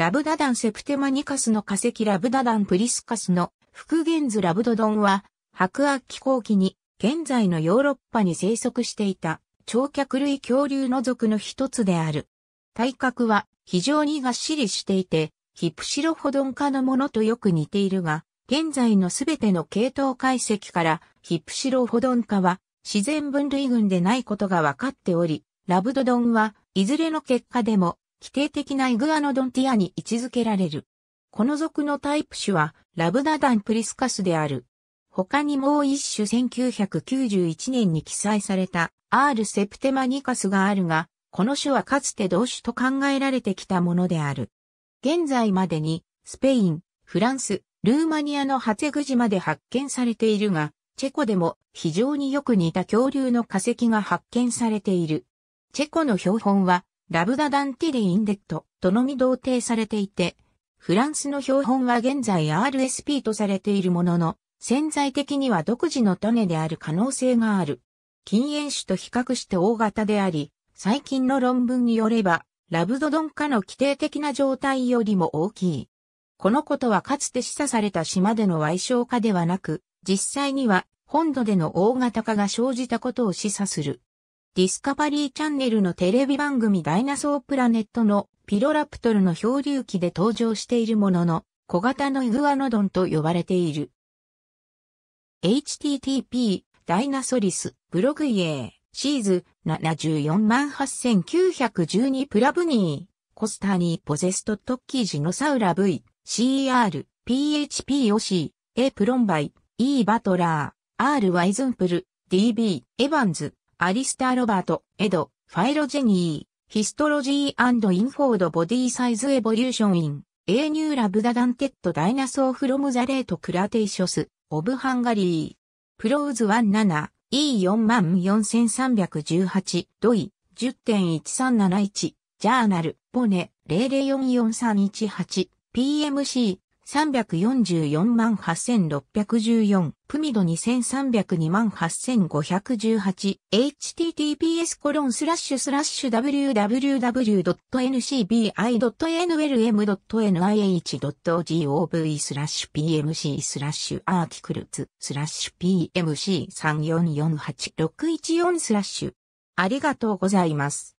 ラブダダンセプテマニカスの化石ラブダダンプリスカスの復元図ラブドドンは、白亜紀後期に現在のヨーロッパに生息していた長脚類恐竜の族の一つである。体格は非常にがっしりしていて、ヒプシロホドン科のものとよく似ているが、現在のすべての系統解析からヒプシロホドン科は自然分類群でないことが分かっており、ラブドドンはいずれの結果でも規定的なイグアノドンティアに位置づけられる。この属のタイプ種はラブダダンプリスカスである。他にもう一種1991年に記載されたアール・セプテマニカスがあるが、この種はかつて同種と考えられてきたものである。現在までにスペイン、フランス、ルーマニアのハツェグまで発見されているが、チェコでも非常によく似た恐竜の化石が発見されている。チェコの標本はラブダダンティリインデットとのみ同定されていて、フランスの標本は現在 RSP とされているものの、潜在的には独自の種である可能性がある。禁煙種と比較して大型であり、最近の論文によれば、ラブドドン化の規定的な状態よりも大きい。このことはかつて示唆された島での矮小化ではなく、実際には本土での大型化が生じたことを示唆する。ディスカバリーチャンネルのテレビ番組ダイナソープラネットのピロラプトルの漂流記で登場しているものの、小型のイグアノドンと呼ばれている。http ダイナソリスブログイエーシーズ748,912プラブニーコスターニーポゼストトッキージノサウラ V c r PHP o c A プロンバイ E バトラー R ワイズンプル DB エヴァンズアリスター・ロバート、エド、ファイロジェニー、ヒストロジーインフォード・ボディサイズ・エボリューション・イン、エーニュー・ラブダ・ダンテッド・ダイナソー・フロム・ザ・レート・クラテイショス、オブ・ハンガリー。プローズ17、E44318、ドイ、10.1371、ジャーナル、ボネ、0044318、PMC、344万8614、プミド2302万8518、https コロンスラッシュスラッシュ www.ncbi.nlm.nih.gov スラッシュ pmc スラッシュアーティクルツスラッシュ pmc3448-614 スラッシュ。ありがとうございます。